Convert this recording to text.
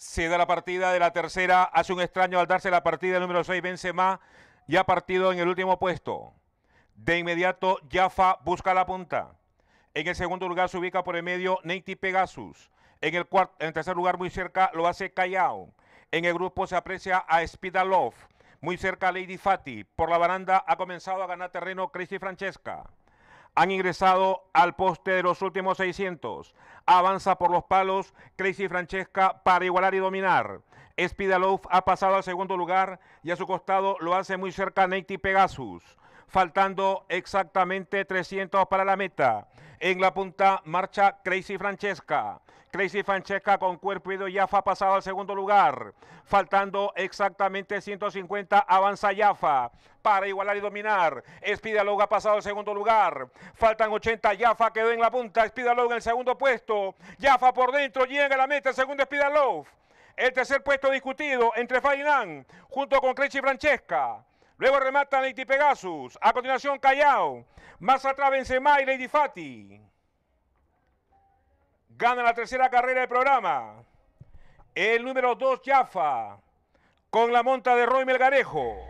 se da la partida de la tercera, hace un extraño al darse la partida el número 6, Benzema, ya partido en el último puesto. De inmediato, Jaffa busca la punta. En el segundo lugar se ubica por el medio Neiti Pegasus. En el, en tercer lugar, muy cerca, lo hace Callao. En el grupo se aprecia a Love. Muy cerca, Lady Fati. Por la baranda ha comenzado a ganar terreno Cristi Francesca han ingresado al poste de los últimos 600. Avanza por los palos Crazy Francesca para igualar y dominar. Spidalow ha pasado al segundo lugar y a su costado lo hace muy cerca y Pegasus faltando exactamente 300 para la meta. En la punta marcha Crazy Francesca. Crazy Francesca con cuerpo y Yafa ha pasado al segundo lugar. Faltando exactamente 150, avanza Yafa para igualar y dominar. Espidalog ha pasado al segundo lugar. Faltan 80, Yafa quedó en la punta. Espidalog en el segundo puesto. Yafa por dentro, llega a la meta, el segundo Espidalog. El tercer puesto discutido entre Fainan junto con Crazy Francesca. Luego remata Lady Pegasus. A continuación Callao. Más atrás Benzema y Lady Fati. Gana la tercera carrera del programa. El número 2 Jaffa. Con la monta de Roy Melgarejo.